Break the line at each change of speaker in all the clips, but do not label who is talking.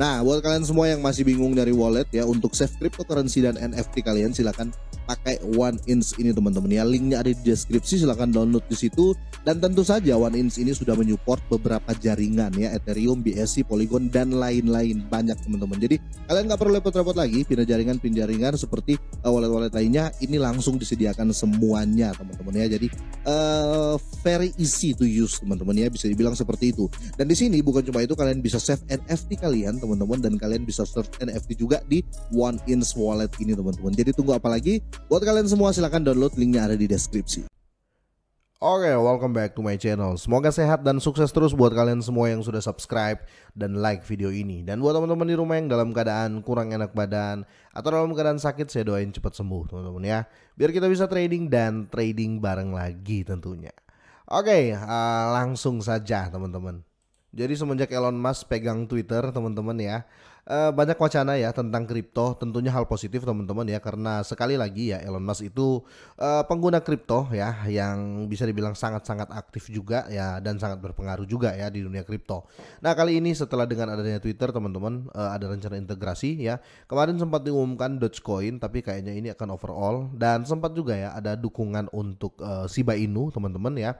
Nah, buat kalian semua yang masih bingung dari wallet ya untuk save cryptocurrency dan NFT kalian silakan pakai One Inch ini teman-teman ya. Linknya ada di deskripsi, silahkan download di situ. Dan tentu saja One Inch ini sudah menyupport beberapa jaringan ya, Ethereum, BSC, Polygon, dan lain-lain banyak teman-teman. Jadi kalian nggak perlu repot-repot lagi pindah jaringan, pindah jaringan seperti eh, wallet-wallet lainnya. Ini langsung disediakan semuanya teman-teman ya. Jadi uh, very easy to use teman-teman ya, bisa dibilang seperti itu. Dan di sini bukan cuma itu, kalian bisa save NFT kalian teman-teman dan kalian bisa search NFT juga di One Inch Wallet ini teman-teman. Jadi tunggu apa lagi? Buat kalian semua silahkan download linknya ada di deskripsi. Oke, okay, welcome back to my channel. Semoga sehat dan sukses terus buat kalian semua yang sudah subscribe dan like video ini. Dan buat teman-teman di rumah yang dalam keadaan kurang enak badan atau dalam keadaan sakit, saya doain cepat sembuh, teman-teman ya. Biar kita bisa trading dan trading bareng lagi tentunya. Oke, okay, uh, eh, langsung saja teman-teman. Jadi semenjak Elon Musk pegang Twitter, teman-teman ya, eh, banyak wacana ya tentang kripto. Tentunya hal positif teman-teman ya, karena sekali lagi ya Elon Musk itu eh, pengguna kripto ya, yang bisa dibilang sangat-sangat aktif juga ya dan sangat berpengaruh juga ya di dunia kripto. Nah kali ini setelah dengan adanya Twitter teman-teman eh, ada rencana integrasi ya. Kemarin sempat diumumkan Dogecoin, tapi kayaknya ini akan overall dan sempat juga ya ada dukungan untuk Shiba Inu teman-teman ya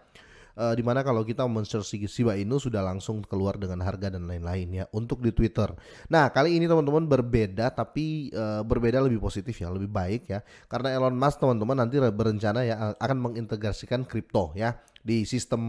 uh, eh, dimana kalau kita men-search Shiba Inu sudah langsung keluar dengan harga dan lain-lain ya untuk di Twitter. Nah kali ini teman-teman berbeda tapi uh, berbeda lebih positif ya lebih baik ya karena Elon Musk teman-teman nanti berencana ya eh, akan mengintegrasikan kripto ya di sistem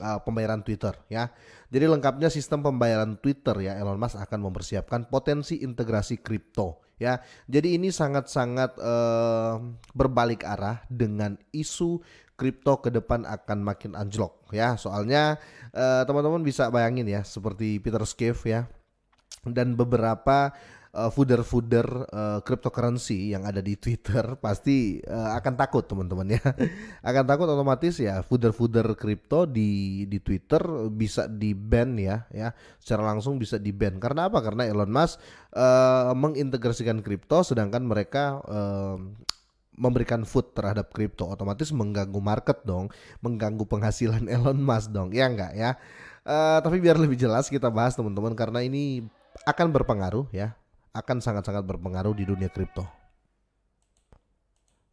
uh, pembayaran Twitter ya. Jadi lengkapnya sistem pembayaran Twitter ya Elon Musk akan mempersiapkan potensi integrasi kripto ya. Jadi ini sangat-sangat uh, berbalik arah dengan isu kripto ke depan akan makin anjlok ya. Soalnya eh, teman-teman uh, teman bisa bayangin ya seperti Peter Schiff ya dan beberapa eh, fooder-fooder uh, eh, cryptocurrency yang ada di Twitter pasti uh, akan takut teman-teman ya. akan takut otomatis ya fooder-fooder kripto di di Twitter bisa di-ban ya ya. Secara langsung bisa di-ban. Karena apa? Karena Elon Musk uh, mengintegrasikan kripto sedangkan mereka uh, memberikan food terhadap kripto otomatis mengganggu market dong, mengganggu penghasilan Elon Musk dong, ya enggak ya? Uh, tapi biar lebih jelas kita bahas teman-teman karena ini akan berpengaruh ya, akan sangat-sangat berpengaruh di dunia kripto.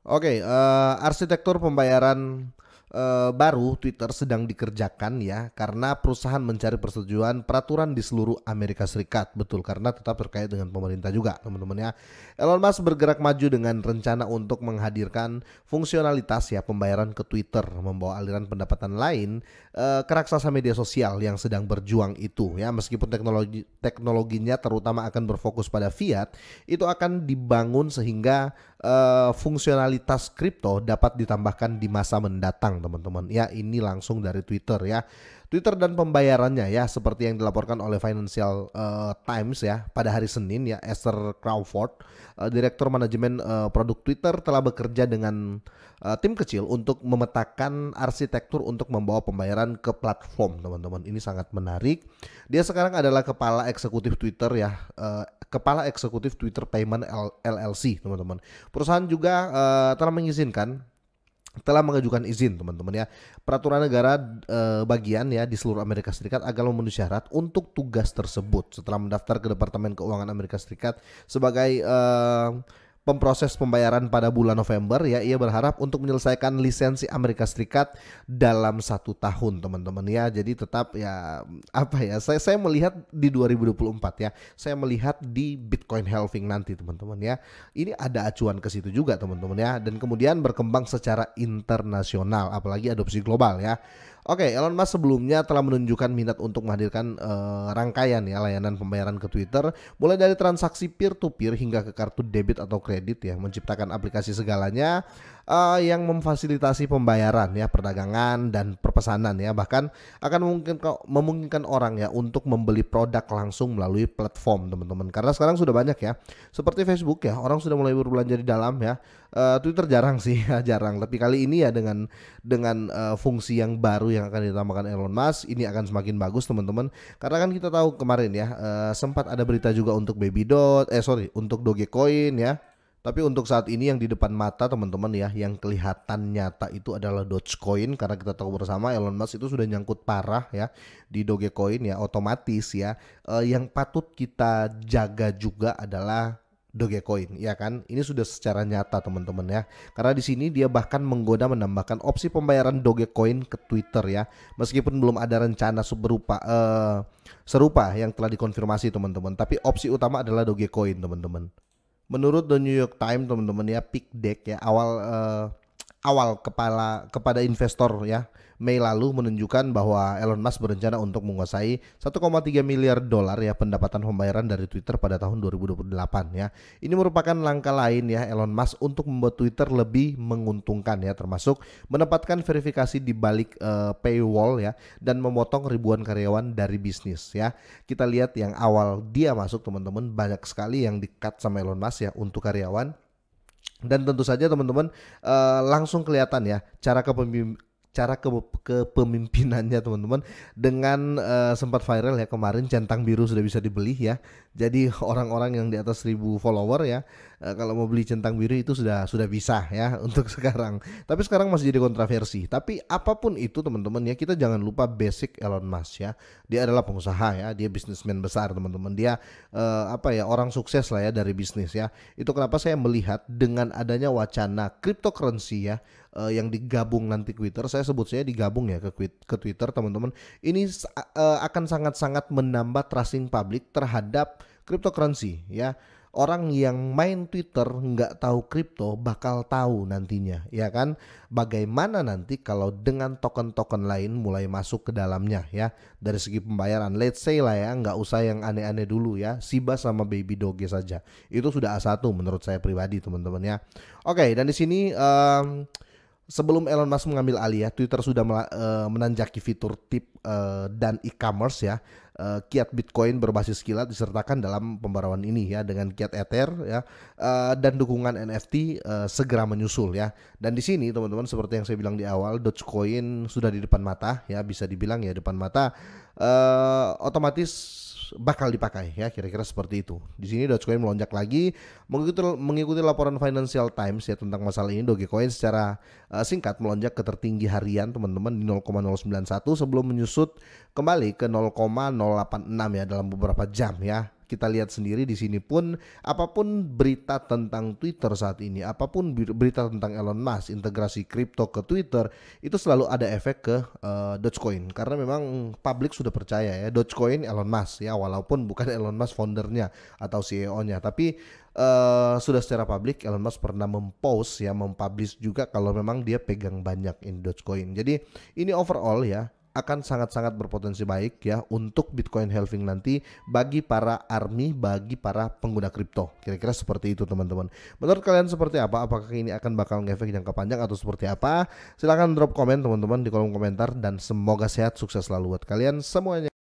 Oke, okay, uh, eh, arsitektur pembayaran Eh, baru Twitter sedang dikerjakan ya karena perusahaan mencari persetujuan peraturan di seluruh Amerika Serikat betul karena tetap terkait dengan pemerintah juga teman-teman ya Elon Musk bergerak maju dengan rencana untuk menghadirkan fungsionalitas ya pembayaran ke Twitter membawa aliran pendapatan lain uh, ke raksasa media sosial yang sedang berjuang itu ya meskipun teknologi teknologinya terutama akan berfokus pada fiat itu akan dibangun sehingga uh, fungsionalitas kripto dapat ditambahkan di masa mendatang, teman-teman. Ya, ini langsung dari Twitter ya. Twitter dan pembayarannya ya, seperti yang dilaporkan oleh Financial uh, Times ya, pada hari Senin ya, Esther Crawford, uh, direktur manajemen uh, produk Twitter telah bekerja dengan uh, tim kecil untuk memetakan arsitektur untuk membawa pembayaran ke platform, teman-teman. Ini sangat menarik. Dia sekarang adalah kepala eksekutif Twitter ya, uh, Kepala Eksekutif Twitter Payment LLC, teman-teman. Perusahaan juga uh, telah mengizinkan telah mengajukan izin teman-teman ya peraturan negara e, bagian ya di seluruh Amerika Serikat agar memenuhi syarat untuk tugas tersebut setelah mendaftar ke Departemen Keuangan Amerika Serikat sebagai e, pemproses pembayaran pada bulan November ya ia berharap untuk menyelesaikan lisensi Amerika Serikat dalam satu tahun teman-teman ya jadi tetap ya apa ya saya saya melihat di 2024 ya saya melihat di Bitcoin halving nanti teman-teman ya ini ada acuan ke situ juga teman-teman ya dan kemudian berkembang secara internasional apalagi adopsi global ya Oke, okay, Elon Musk sebelumnya telah menunjukkan minat untuk menghadirkan uh, rangkaian ya layanan pembayaran ke Twitter, mulai dari transaksi peer-to-peer hingga ke kartu debit atau kredit ya, menciptakan aplikasi segalanya uh, yang memfasilitasi pembayaran ya, perdagangan dan pesanan ya bahkan akan mungkin memungkinkan orang ya untuk membeli produk langsung melalui platform teman-teman karena sekarang sudah banyak ya seperti Facebook ya orang sudah mulai berbelanja di dalam ya eh, Twitter jarang sih ya jarang tapi kali ini ya dengan dengan eh, fungsi yang baru yang akan ditambahkan Elon Musk ini akan semakin bagus teman-teman karena kan kita tahu kemarin ya eh, sempat ada berita juga untuk Baby Dot eh sorry untuk Dogecoin ya tapi untuk saat ini yang di depan mata teman-teman ya, yang kelihatan nyata itu adalah Dogecoin karena kita tahu bersama Elon Musk itu sudah nyangkut parah ya di Dogecoin ya otomatis ya. E, yang patut kita jaga juga adalah Dogecoin, ya kan? Ini sudah secara nyata teman-teman ya. Karena di sini dia bahkan menggoda menambahkan opsi pembayaran Dogecoin ke Twitter ya. Meskipun belum ada rencana seberupa uh, serupa yang telah dikonfirmasi teman-teman, tapi opsi utama adalah Dogecoin, teman-teman menurut The New York Times teman-teman ya, Peak Deck ya awal uh, awal kepala kepada investor ya Mei lalu menunjukkan bahwa Elon Musk berencana untuk menguasai 1,3 miliar dolar ya pendapatan pembayaran dari Twitter pada tahun 2028 ya. Ini merupakan langkah lain ya Elon Musk untuk membuat Twitter lebih menguntungkan ya termasuk menempatkan verifikasi di balik uh, paywall ya dan memotong ribuan karyawan dari bisnis ya. Kita lihat yang awal dia masuk teman-teman banyak sekali yang di-cut sama Elon Musk ya untuk karyawan dan tentu saja teman-teman uh, langsung kelihatan ya cara kepemimpin cara ke kepemimpinannya teman-teman dengan uh, sempat viral ya kemarin centang biru sudah bisa dibeli ya jadi orang-orang yang di atas 1000 follower ya Eh, kalau mau beli centang biru itu sudah sudah bisa ya untuk sekarang. Tapi sekarang masih jadi kontroversi. Tapi apapun itu teman-teman ya kita jangan lupa basic Elon Musk ya. Dia adalah pengusaha ya, dia bisnismen besar teman-teman. Dia uh, apa ya orang sukses lah ya dari bisnis ya. Itu kenapa saya melihat dengan adanya wacana cryptocurrency ya eh, yang digabung nanti Twitter. Saya sebut saya digabung ya ke, Twitter teman-teman. Ini akan sangat-sangat menambah tracing publik terhadap cryptocurrency ya orang yang main Twitter nggak tahu kripto bakal tahu nantinya ya kan bagaimana nanti kalau dengan token-token lain mulai masuk ke dalamnya ya dari segi pembayaran let's say lah ya nggak usah yang aneh-aneh dulu ya Siba sama Baby Doge saja itu sudah A1 menurut saya pribadi teman-teman ya oke dan di sini um, sebelum Elon Musk mengambil alih ya Twitter sudah eh, menanjaki fitur tip eh, dan e-commerce ya uh, kiat Bitcoin berbasis kilat disertakan dalam pembaruan ini ya dengan kiat Ether ya uh, dan dukungan NFT uh, eh, segera menyusul ya. Dan di sini teman-teman seperti yang saya bilang di awal Dogecoin sudah di depan mata ya bisa dibilang ya depan mata uh, otomatis bakal dipakai ya kira-kira seperti itu. Di sini Dogecoin melonjak lagi mengikuti mengikuti laporan Financial Times ya tentang masalah ini Dogecoin secara uh, singkat melonjak ke tertinggi harian teman-teman di 0,091 sebelum menyusut kembali ke 0,086 ya dalam beberapa jam ya kita lihat sendiri di sini pun apapun berita tentang Twitter saat ini, apapun berita tentang Elon Musk integrasi kripto ke Twitter itu selalu ada efek ke uh, Dogecoin karena memang publik sudah percaya ya Dogecoin Elon Musk ya walaupun bukan Elon Musk foundernya atau CEO-nya tapi Uh, sudah secara publik Elon Musk pernah mempost ya mempublish juga kalau memang dia pegang banyak in Dogecoin. Jadi ini overall ya akan sangat-sangat berpotensi baik ya untuk Bitcoin halving nanti bagi para army, bagi para pengguna kripto. Kira-kira seperti itu teman-teman. Menurut kalian seperti apa? Apakah ini akan bakal ngefek jangka panjang atau seperti apa? Silahkan drop komen teman-teman di kolom komentar dan semoga sehat, sukses selalu buat kalian semuanya.